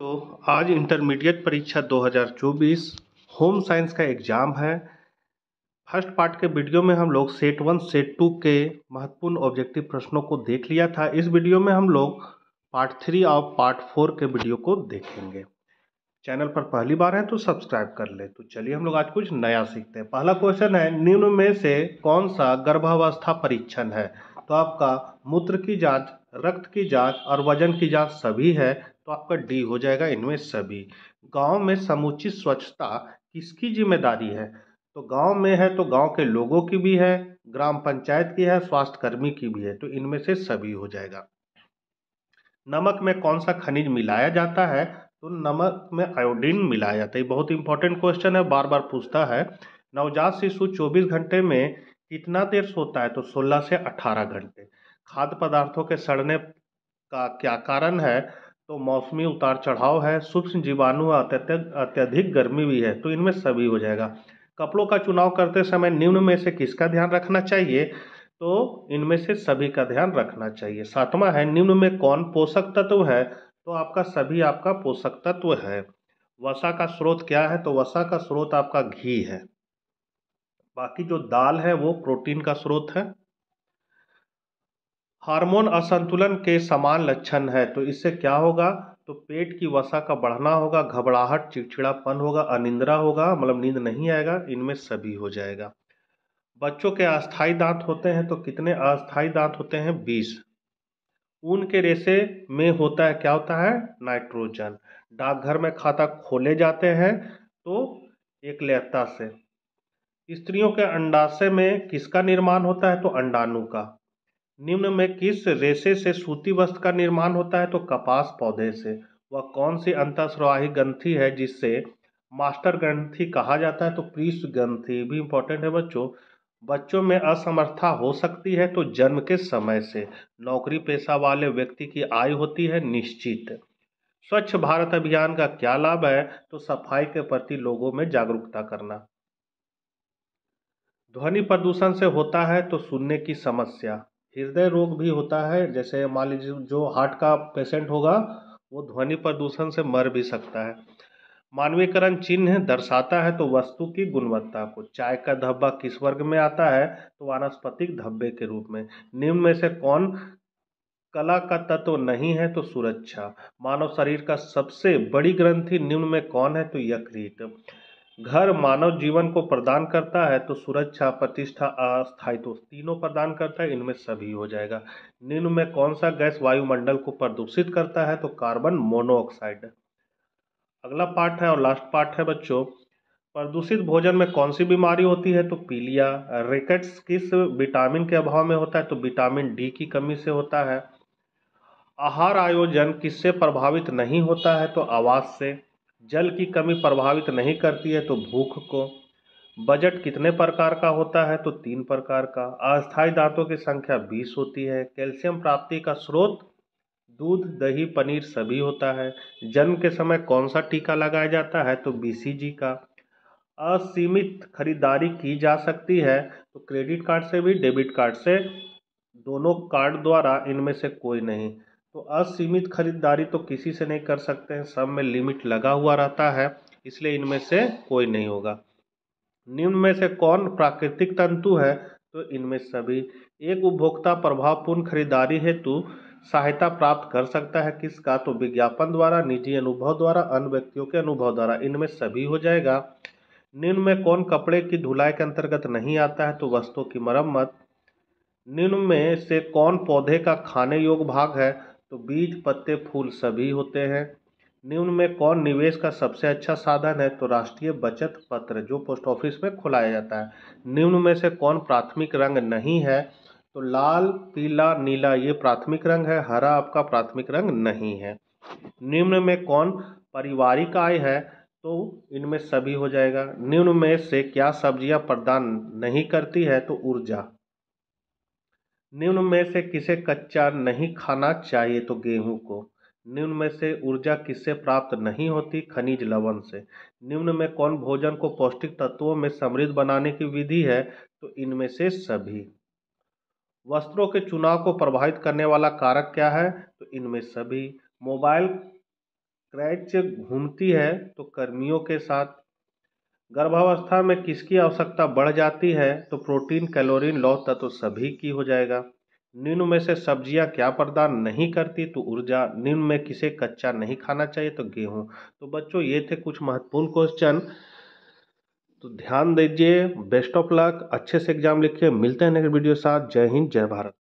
तो आज इंटरमीडिएट परीक्षा 2024 होम साइंस का एग्ज़ाम है फर्स्ट पार्ट के वीडियो में हम लोग सेट वन सेट टू के महत्वपूर्ण ऑब्जेक्टिव प्रश्नों को देख लिया था इस वीडियो में हम लोग पार्ट थ्री और पार्ट फोर के वीडियो को देखेंगे चैनल पर पहली बार है तो सब्सक्राइब कर ले तो चलिए हम लोग आज कुछ नया सीखते हैं पहला क्वेश्चन है निम्न में से कौन सा गर्भावस्था परीक्षण है तो आपका मूत्र की जांच रक्त की जांच और वजन की जांच सभी है तो आपका डी हो जाएगा इनमें सभी गांव में समुचित स्वच्छता किसकी जिम्मेदारी है तो गांव में है तो गांव के लोगों की भी है ग्राम पंचायत की है स्वास्थ्यकर्मी की भी है तो इनमें से सभी हो जाएगा नमक में कौन सा खनिज मिलाया जाता है तो नमक में आयोडीन मिलाया जाता है बहुत इंपॉर्टेंट क्वेश्चन है बार बार पूछता है नवजात शिशु 24 घंटे में कितना देर सोता है तो 16 से 18 घंटे खाद्य पदार्थों के सड़ने का क्या कारण है तो मौसमी उतार चढ़ाव है सूक्ष्म जीवाणु अत्यधिक गर्मी भी है तो इनमें सभी हो जाएगा कपड़ों का चुनाव करते समय निम्न में से किसका ध्यान रखना चाहिए तो इनमें से सभी का ध्यान रखना चाहिए सातवां है निम्न में कौन पोषक तत्व है तो आपका सभी आपका पोषक तत्व है वसा का स्रोत क्या है तो वसा का स्रोत आपका घी है बाकी जो दाल है वो प्रोटीन का स्रोत है हार्मोन असंतुलन के समान लक्षण है तो इससे क्या होगा तो पेट की वसा का बढ़ना होगा घबराहट चिड़चिड़ापन होगा अनिंद्रा होगा मतलब नींद नहीं आएगा इनमें सभी हो जाएगा बच्चों के अस्थाई दांत होते हैं तो कितने अस्थाई दांत होते हैं बीस ऊन के रेसे में होता है क्या होता है नाइट्रोजन डाकघर में खाता खोले जाते हैं तो एक लेता से स्त्रियों के अंडाशय में किसका निर्माण होता है तो अंडाणु का निम्न में किस रेशे से सूती वस्त्र का निर्माण होता है तो कपास पौधे से वह कौन सी अंतरवाही ग्रंथी है जिससे मास्टर ग्रंथि कहा जाता है तो प्रीस ग्रंथी भी इंपॉर्टेंट है बच्चों बच्चों में असमर्थता हो सकती है तो जन्म के समय से नौकरी पेशा वाले व्यक्ति की आय होती है निश्चित स्वच्छ भारत अभियान का क्या लाभ है तो सफाई के प्रति लोगों में जागरूकता करना ध्वनि प्रदूषण से होता है तो सुनने की समस्या हृदय रोग भी होता है जैसे मान लीजिए जो हार्ट का पेशेंट होगा वो ध्वनि प्रदूषण से मर भी सकता है मानवीकरण चिन्ह दर्शाता है तो वस्तु की गुणवत्ता को चाय का धब्बा किस वर्ग में आता है तो वानस्पतिक धब्बे के रूप में निम्न में से कौन कला का तत्व नहीं है तो सुरक्षा मानव शरीर का सबसे बड़ी ग्रंथि निम्न में कौन है तो यकृत घर मानव जीवन को प्रदान करता है तो सुरक्षा प्रतिष्ठा अस्थायित्व तीनों प्रदान करता है इनमें सभी हो जाएगा निम्न में कौन सा गैस वायुमंडल को प्रदूषित करता है तो कार्बन मोनोऑक्साइड अगला पार्ट है और लास्ट पार्ट है बच्चों प्रदूषित भोजन में कौन सी बीमारी होती है तो पीलिया रिकेट्स किस विटामिन के अभाव में होता है तो विटामिन डी की कमी से होता है आहार आयोजन किससे प्रभावित नहीं होता है तो आवाज़ से जल की कमी प्रभावित नहीं करती है तो भूख को बजट कितने प्रकार का होता है तो तीन प्रकार का अस्थायी दांतों की संख्या बीस होती है कैल्शियम प्राप्ति का स्रोत दूध दही पनीर सभी होता है जन्म के समय कौन सा टीका लगाया जाता है तो बीसीजी का असीमित खरीदारी की जा सकती है तो क्रेडिट कार्ड से भी डेबिट कार्ड से दोनों कार्ड द्वारा इनमें से कोई नहीं तो असीमित खरीदारी तो किसी से नहीं कर सकते हैं सब में लिमिट लगा हुआ रहता है इसलिए इनमें से कोई नहीं होगा निम्न में से कौन प्राकृतिक तंतु है तो इनमें सभी एक उपभोक्ता प्रभावपूर्ण खरीदारी हेतु सहायता प्राप्त कर सकता है किसका तो विज्ञापन द्वारा निजी अनुभव द्वारा अन्य व्यक्तियों के अनुभव द्वारा इनमें सभी हो जाएगा निम्न में कौन कपड़े की धुलाई के अंतर्गत नहीं आता है तो वस्तुओं की मरम्मत निम्न में से कौन पौधे का खाने योग्य भाग है तो बीज पत्ते फूल सभी होते हैं निम्न में कौन निवेश का सबसे अच्छा साधन है तो राष्ट्रीय बचत पत्र जो पोस्ट ऑफिस में खुलाया जाता है निम्न में से कौन प्राथमिक रंग नहीं है तो लाल पीला नीला ये प्राथमिक रंग है हरा आपका प्राथमिक रंग नहीं है निम्न में कौन पारिवारिक आय है तो इनमें सभी हो जाएगा निम्न में से क्या सब्जियां प्रदान नहीं करती है तो ऊर्जा निम्न में से किसे कच्चा नहीं खाना चाहिए तो गेहूँ को निम्न में से ऊर्जा किससे प्राप्त नहीं होती खनिज लवण से निम्न में कौन भोजन को पौष्टिक तत्वों में समृद्ध बनाने की विधि है तो इनमें से सभी वस्त्रों के चुनाव को प्रभावित करने वाला कारक क्या है तो इनमें सभी मोबाइल क्रैच घूमती है तो कर्मियों के साथ गर्भावस्था में किसकी आवश्यकता बढ़ जाती है तो प्रोटीन कैलोरीन लौह तत्व तो सभी की हो जाएगा निम्न में से सब्जियां क्या प्रदान नहीं करती तो ऊर्जा निम्न में किसे कच्चा नहीं खाना चाहिए तो गेहूं तो बच्चों ये थे कुछ महत्वपूर्ण क्वेश्चन तो ध्यान दीजिए बेस्ट ऑफ लक अच्छे से एग्जाम लिखिए मिलते हैं नेक्स्ट वीडियो साथ जय हिंद जय भारत